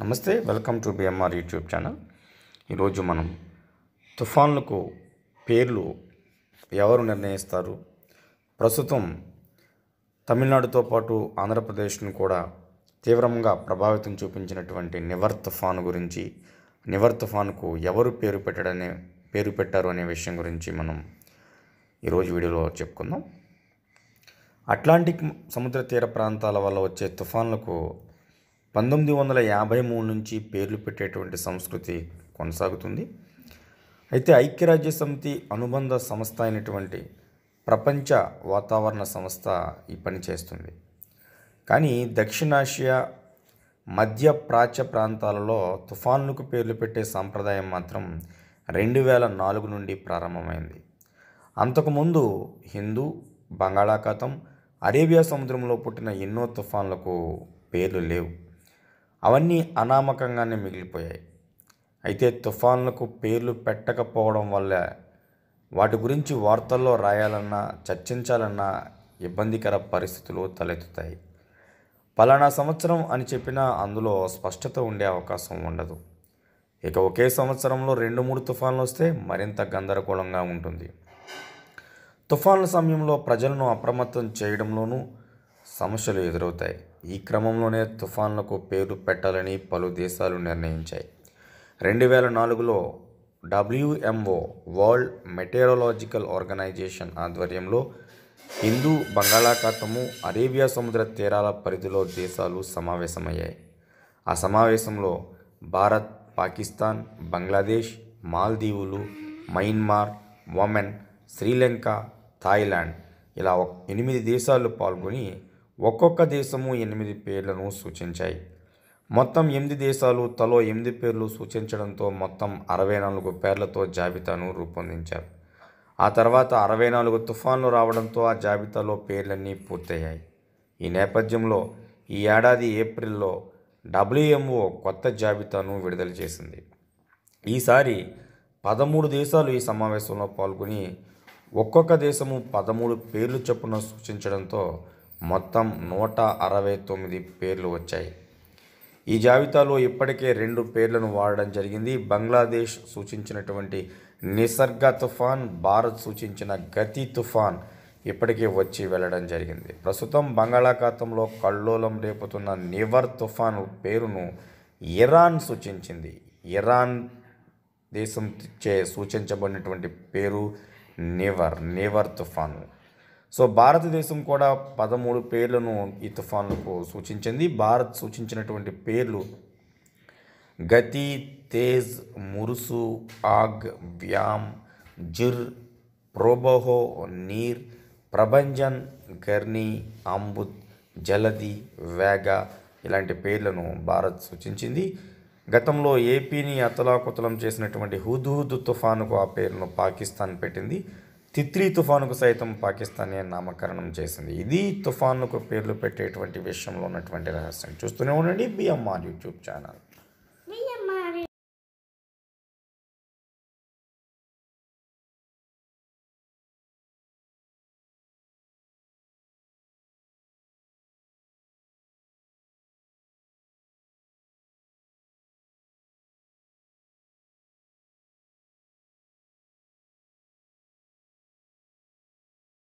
నమస్తే welcome to BMR YouTube channel ఈరోజు మనం తుఫాన్లకు పేర్లు ఎవరు నిర్ణయిస్తారు ప్రస్తుతం తమిళనాడుతో పాటు ఆంధ్రప్రదేశ్ను కూడా తీవ్రంగా ప్రభావితం చూపించినటువంటి నివర్ తుఫాన్ గురించి నివర్ తుఫాన్కు ఎవరు పేరు పెట్టడనే పేరు పెట్టారు అనే విషయం గురించి మనం ఈరోజు వీడియోలో చెప్పుకుందాం అట్లాంటిక్ సముద్ర తీర ప్రాంతాల వల్ల వచ్చే తుఫాన్లకు పంతొమ్మిది వందల యాభై మూడు నుంచి పేర్లు పెట్టేటువంటి సంస్కృతి కొనసాగుతుంది అయితే ఐక్యరాజ్య సమితి అనుబంధ సంస్థ అయినటువంటి ప్రపంచ వాతావరణ సంస్థ ఈ పని చేస్తుంది కానీ దక్షిణాసియా మధ్య ప్రాచ్య ప్రాంతాలలో తుఫాన్లకు పేర్లు పెట్టే సాంప్రదాయం మాత్రం రెండు వేల నాలుగు నుండి ప్రారంభమైంది అంతకుముందు హిందూ బంగాళాఖాతం అరేబియా సముద్రంలో పుట్టిన ఎన్నో తుఫాన్లకు పేర్లు లేవు అవన్నీ అనామకంగానే మిగిలిపోయాయి అయితే తుఫాన్లకు పేర్లు పెట్టకపోవడం వల్ల వాటి గురించి వార్తల్లో రాయాలన్నా చర్చించాలన్నా ఇబ్బందికర పరిస్థితులు తలెత్తుతాయి పలానా సంవత్సరం అని చెప్పినా అందులో స్పష్టత ఉండే అవకాశం ఉండదు ఇక ఒకే సంవత్సరంలో రెండు మూడు తుఫాన్లు వస్తే మరింత గందరగోళంగా ఉంటుంది తుఫాన్ల సమయంలో ప్రజలను అప్రమత్తం చేయడంలోనూ సమస్యలు ఎదురవుతాయి ఈ క్రమంలోనే తుఫాన్లకు పేరు పెట్టాలని పలు దేశాలు నిర్ణయించాయి రెండు వేల నాలుగులో డబ్ల్యూఎంఓ వరల్డ్ మెటీరలాజికల్ ఆర్గనైజేషన్ ఆధ్వర్యంలో హిందూ బంగాళాఖాతము అరేబియా సముద్ర తీరాల పరిధిలో దేశాలు సమావేశమయ్యాయి ఆ సమావేశంలో భారత్ పాకిస్తాన్ బంగ్లాదేశ్ మాల్దీవులు మయన్మార్ ఒమెన్ శ్రీలంక థాయిలాండ్ ఇలా ఎనిమిది దేశాలు పాల్గొని ఒక్కొక్క దేశము ఎనిమిది పేర్లను సూచించాయి మొత్తం ఎనిమిది దేశాలు తలో ఎనిమిది పేర్లు సూచించడంతో మొత్తం అరవై నాలుగు పేర్లతో జాబితాను రూపొందించారు ఆ తర్వాత అరవై నాలుగు తుఫాన్లు రావడంతో ఆ జాబితాలో పేర్లన్నీ పూర్తయ్యాయి ఈ నేపథ్యంలో ఈ ఏడాది ఏప్రిల్లో డబ్ల్యూఎంఓ కొత్త జాబితాను విడుదల చేసింది ఈసారి పదమూడు దేశాలు ఈ సమావేశంలో పాల్గొని ఒక్కొక్క దేశము పదమూడు పేర్లు చొప్పున సూచించడంతో మొత్తం నూట అరవై తొమ్మిది పేర్లు వచ్చాయి ఈ జాబితాలో ఇప్పటికే రెండు పేర్లను వాడడం జరిగింది బంగ్లాదేశ్ సూచించినటువంటి నిసర్గ తుఫాన్ భారత్ సూచించిన గతి తుఫాన్ ఇప్పటికే వచ్చి వెళ్ళడం జరిగింది ప్రస్తుతం బంగాళాఖాతంలో కల్లోలం రేపుతున్న నివర్ తుఫాన్ పేరును ఇరాన్ సూచించింది ఇరాన్ దేశం చే సూచించబడినటువంటి పేరు నివర్ నివర్ తుఫాను సో భారతదేశం కూడా పదమూడు పేర్లను ఈ తుఫాన్లకు సూచించింది భారత్ సూచించినటువంటి పేర్లు గతి తేజ్ మురుసు ఆగ్ వ్యామ్ జిర్ ప్రోబోహో నీర్ ప్రభంజన్ గర్ని అంబుద్ జలది వేగ ఇలాంటి పేర్లను భారత్ సూచించింది గతంలో ఏపీని అతలాకుతలం చేసినటువంటి హుద్ తుఫాన్కు ఆ పేరును పాకిస్తాన్ పెట్టింది తిత్రీ తుఫానుకు సైతం పాకిస్తానే నామకరణం చేసింది ఇది తుఫానుకు పేర్లు పెట్టేటువంటి విషయంలో ఉన్నటువంటి రహస్యం చూస్తూనే ఉండండి బిఎంఆర్ యూట్యూబ్ ఛానల్